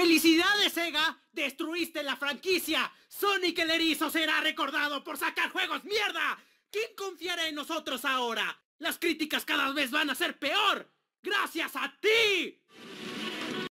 ¡Felicidades, Sega! ¡Destruiste la franquicia! ¡Sonic el Erizo será recordado por sacar juegos mierda! ¿Quién confiará en nosotros ahora? ¡Las críticas cada vez van a ser peor! ¡Gracias a ti!